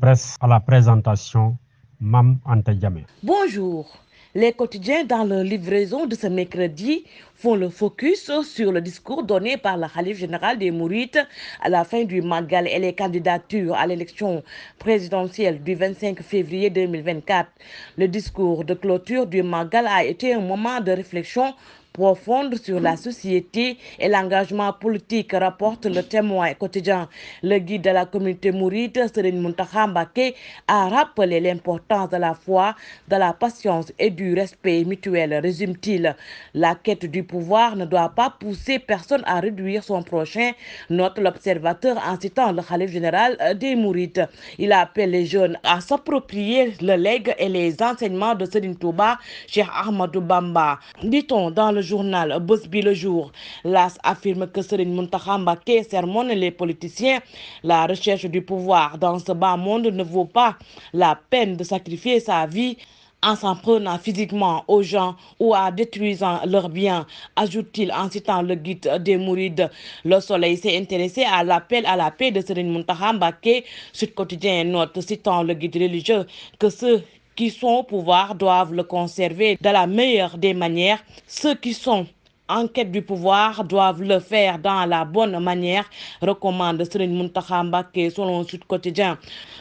Presse à la présentation Mam Bonjour. Les quotidiens dans leur livraison de ce mercredi font le focus sur le discours donné par la Khalif général des Mourites à la fin du Magal et les candidatures à l'élection présidentielle du 25 février 2024. Le discours de clôture du Magal a été un moment de réflexion profonde sur la société et l'engagement politique, rapporte le témoin quotidien. Le guide de la communauté mouride, Serine Muntahambake, a rappelé l'importance de la foi, de la patience et du respect mutuel, résume-t-il. La quête du pouvoir ne doit pas pousser personne à réduire son prochain, note l'observateur en citant le Khalif général euh, des Mourites. Il appelle les jeunes à s'approprier le legs et les enseignements de Serine Touba, chez Ahmadou Bamba. Dit-on dans le journal Bës Le Jour. L'AS affirme que Serine Muntaha sermonne les politiciens. La recherche du pouvoir dans ce bas monde ne vaut pas la peine de sacrifier sa vie en s'en prenant physiquement aux gens ou en détruisant leurs biens, ajoute-t-il en citant le guide des Mourides. Le soleil s'est intéressé à l'appel à la paix de Serine Muntaham Baké, Quotidien note, citant le guide religieux, que ce qui sont au pouvoir doivent le conserver de la meilleure des manières. Ceux qui sont Enquête du pouvoir doivent le faire dans la bonne manière, recommande Serine Muntaha Mbake selon Sud Quotidien.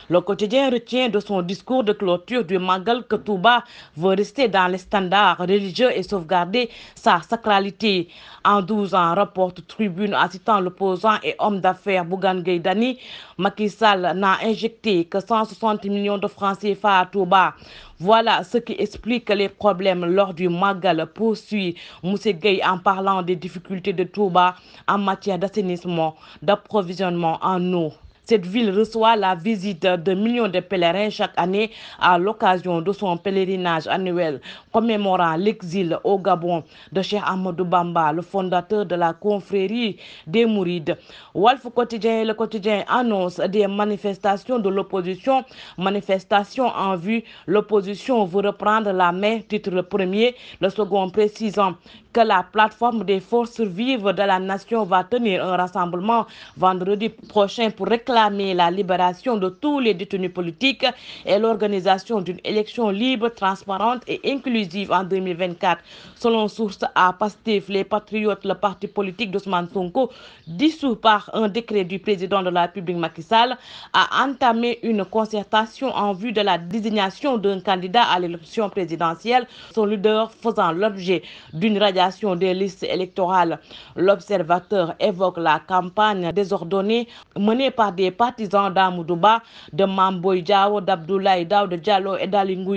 Le quotidien retient de son discours de clôture du Magal que Touba veut rester dans les standards religieux et sauvegarder sa sacralité. En 12 ans, rapporte Tribune assistant l'opposant et homme d'affaires Bougan Gaydani, Macky n'a injecté que 160 millions de francs CFA à Touba. Voilà ce qui explique les problèmes lors du Magal, poursuit Moussé en parlant des difficultés de Touba en matière d'assainissement, d'approvisionnement en eau. Cette ville reçoit la visite de millions de pèlerins chaque année à l'occasion de son pèlerinage annuel commémorant l'exil au Gabon de Cheikh Ahmadou Bamba, le fondateur de la confrérie des Mourides. Wolf Quotidien et le quotidien annonce des manifestations de l'opposition, manifestations en vue, l'opposition veut reprendre la main, titre le premier, le second précisant que la plateforme des forces vives de la nation va tenir un rassemblement vendredi prochain pour réclamer la libération de tous les détenus politiques et l'organisation d'une élection libre, transparente et inclusive en 2024. Selon source à Pastif, les patriotes, le parti politique d'Ousmane Sonko, dissous par un décret du président de la République Macky Sall, a entamé une concertation en vue de la désignation d'un candidat à l'élection présidentielle, son leader faisant l'objet d'une radiation des listes électorales. L'observateur évoque la campagne désordonnée menée par des partisans d'Amoudouba, de Mamboy Diao, d'Abdoulaye de Diallo et d'Alingou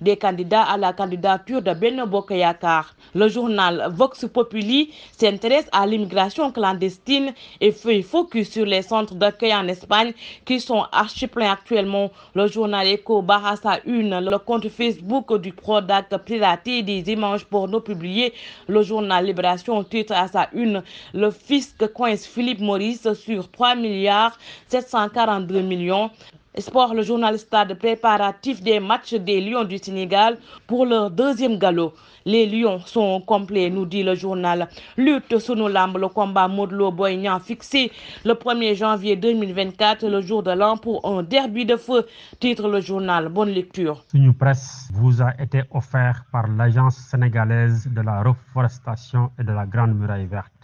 des candidats à la candidature de Benobo Bokayakar. Le journal Vox Populi s'intéresse à l'immigration clandestine et fait focus sur les centres d'accueil en Espagne qui sont archi pleins actuellement. Le journal Eco Barassa une, le compte Facebook du Prodac piraté des images porno publiées le journal Libération titre à sa une Le fisc coince Philippe Maurice sur 3 milliards 742 millions. Espoir, le journal Stade préparatif des matchs des Lions du Sénégal pour leur deuxième galop. Les Lions sont complets, nous dit le journal. Lutte sous nos lames, le combat Modlo Boignan fixé le 1er janvier 2024, le jour de l'an pour un derby de feu, titre le journal. Bonne lecture. Une presse vous a été offert par l'Agence sénégalaise de la reforestation et de la Grande Muraille Verte.